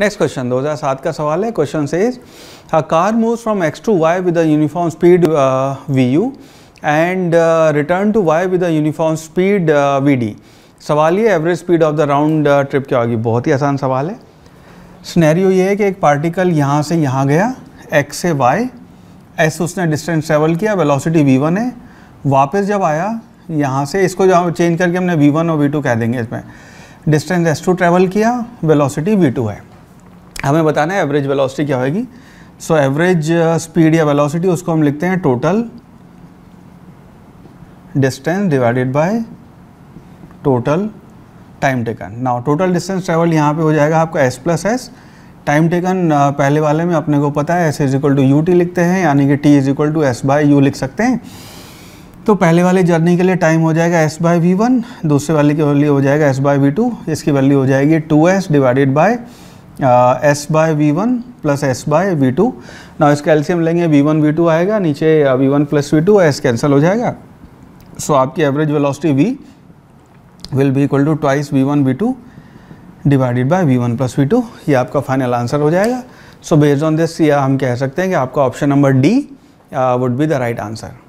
next question 2007 का सवाल है question say a car move from X to Y with uniform speed V U and return to Y with uniform speed V D सवाल ये average speed of the round trip क्या होगी बहुत ही आसान सवाल है स्नैरियो ये है कि एक पार्टिकल यहाँ से यहाँ गया एक्स से वाई एस उसने डिस्टेंस ट्रेवल किया वेलोसिटी वी वन है वापस जब आया यहाँ से इसको जहाँ चेंज करके हमने वी वन और वी टू कह देंगे इसमें डिस्टेंस एस टू ट्रेवल किया वेलोसिटी वी टू है हमें बताना है एवरेज वेलोसिटी क्या होगी सो एवरेज स्पीड या वेलोसिटी उसको हम लिखते हैं total distance divided by total time taken now total distance travel यहाँ पे हो जाएगा आपका S plus S time taken पहले वाले में अपने को पता है S is equal to U T लिखते हैं यानी कि T is equal to S by U लिख सकते हैं तो पहले वाले जर्नी के लिए टाइम हो जाएगा एस बाई वी वन दूसरे वाले के लिए हो जाएगा एस बाई वी टू इसकी वैल्यू हो जाएगी two S divided by S by V one plus S by V two ना इसका एल्सियम लेंगे वी वन वी टू आएगा नीचे V one plus V two S cancel हो जाएगा सो so, आपकी average velocity V will be equal to twice V one V two divided by V one plus V two ये आपका final answer हो जाएगा so based on this या हम कह सकते हैं कि आपका option number D would be the right answer